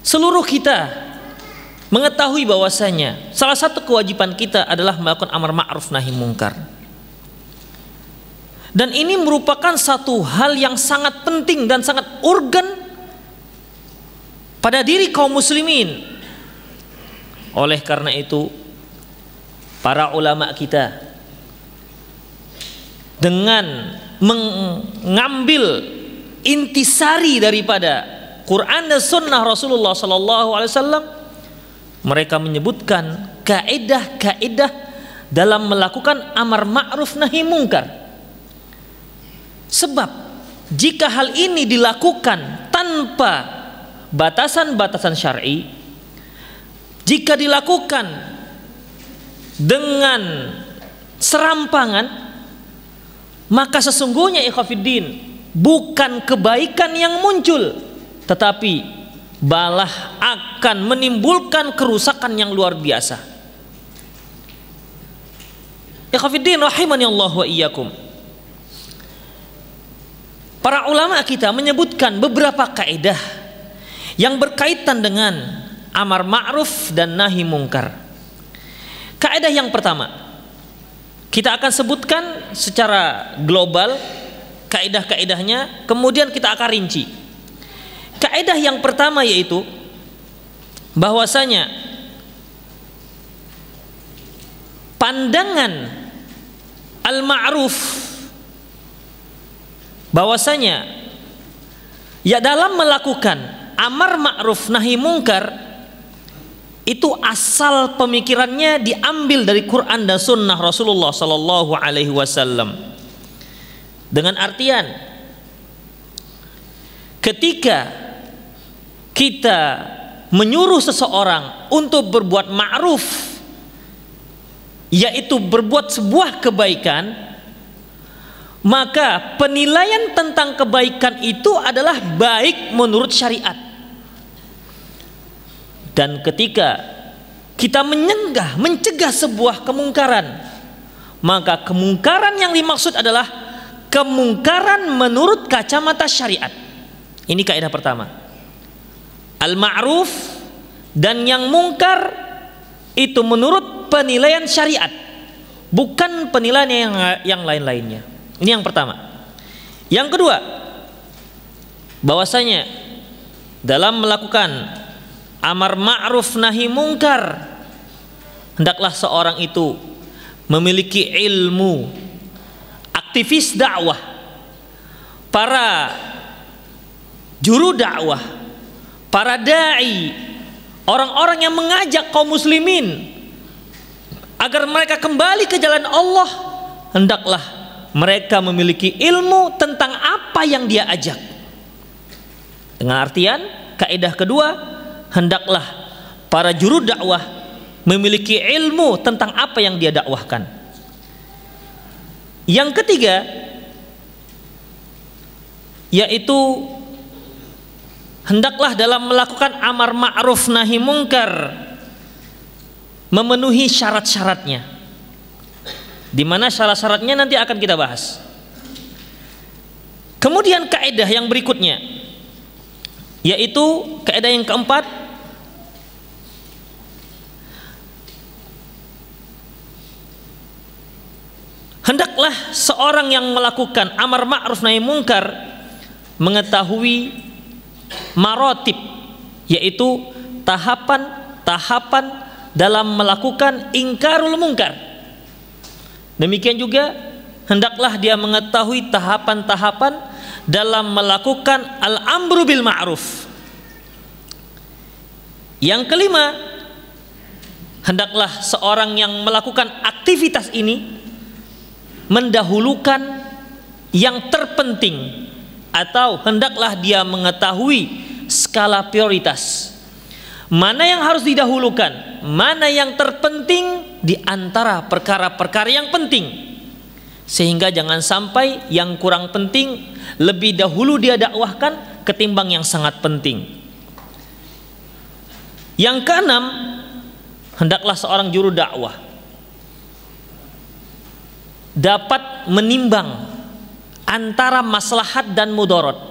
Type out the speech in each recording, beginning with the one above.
seluruh kita mengetahui bahwasanya salah satu kewajiban kita adalah melakukan amar ma'ruf nahi mungkar. Dan ini merupakan satu hal yang sangat penting dan sangat urgen pada diri kaum muslimin. Oleh karena itu, para ulama kita dengan mengambil intisari daripada Quran dan Sunnah Rasulullah Sallallahu Alaihi Wasallam mereka menyebutkan kaedah-kaedah dalam melakukan amar ma'ruf nahi mungkar sebab jika hal ini dilakukan tanpa batasan-batasan syar'i jika dilakukan dengan serampangan maka sesungguhnya ikhafidin bukan kebaikan yang muncul tetapi balah akan menimbulkan kerusakan yang luar biasa. Ikhafidin rahimani Allah wa iyyakum. Para ulama kita menyebutkan beberapa kaidah yang berkaitan dengan amar ma'ruf dan nahi mungkar. Kaidah yang pertama, kita akan sebutkan secara global kaidah-kaidahnya, kemudian kita akan rinci. Kaidah yang pertama yaitu bahwasanya pandangan al-ma'ruf bahwasanya ya dalam melakukan amar ma'ruf nahi mungkar itu asal pemikirannya diambil dari Quran dan Sunnah Rasulullah Sallallahu Alaihi Wasallam dengan artian ketika kita menyuruh seseorang untuk berbuat ma'ruf yaitu berbuat sebuah kebaikan maka penilaian tentang kebaikan itu adalah baik menurut syariat dan ketika kita menyenggah, mencegah sebuah kemungkaran maka kemungkaran yang dimaksud adalah kemungkaran menurut kacamata syariat ini kaidah pertama al-ma'ruf dan yang mungkar itu menurut penilaian syariat bukan penilaian yang yang lain-lainnya ini yang pertama yang kedua bahwasanya dalam melakukan amar ma'ruf nahi mungkar hendaklah seorang itu memiliki ilmu aktivis dakwah para juru dakwah para dai, orang-orang yang mengajak kaum muslimin agar mereka kembali ke jalan Allah, hendaklah mereka memiliki ilmu tentang apa yang dia ajak. Dengan artian, kaidah kedua, hendaklah para juru dakwah memiliki ilmu tentang apa yang dia dakwahkan. Yang ketiga, yaitu hendaklah dalam melakukan amar ma'ruf nahi mungkar memenuhi syarat-syaratnya di mana syarat-syaratnya nanti akan kita bahas kemudian kaidah yang berikutnya yaitu kaidah yang keempat hendaklah seorang yang melakukan amar ma'ruf nahi mungkar mengetahui marotib yaitu tahapan-tahapan dalam melakukan ingkarul mungkar. Demikian juga hendaklah dia mengetahui tahapan-tahapan dalam melakukan al-amru bil ma'ruf. Yang kelima, hendaklah seorang yang melakukan aktivitas ini mendahulukan yang terpenting atau hendaklah dia mengetahui skala prioritas. Mana yang harus didahulukan, mana yang terpenting di antara perkara-perkara yang penting. Sehingga jangan sampai yang kurang penting lebih dahulu dia dakwahkan ketimbang yang sangat penting. Yang keenam, hendaklah seorang juru dakwah dapat menimbang antara maslahat dan mudorot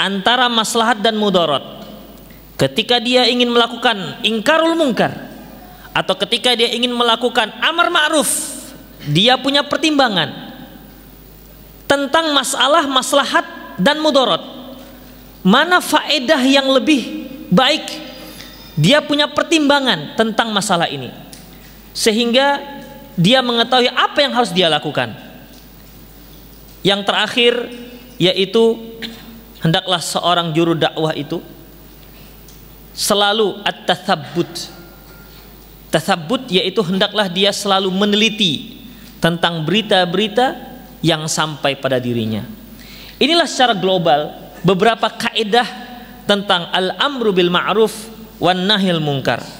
antara maslahat dan mudarat. Ketika dia ingin melakukan ingkarul mungkar atau ketika dia ingin melakukan amar ma'ruf, dia punya pertimbangan tentang masalah maslahat dan mudarat. Mana faedah yang lebih baik? Dia punya pertimbangan tentang masalah ini. Sehingga dia mengetahui apa yang harus dia lakukan. Yang terakhir yaitu hendaklah seorang juru dakwah itu selalu at-tathabbut. Tathabbut yaitu hendaklah dia selalu meneliti tentang berita-berita yang sampai pada dirinya. Inilah secara global beberapa kaidah tentang al-amru bil ma'ruf wan nahil munkar.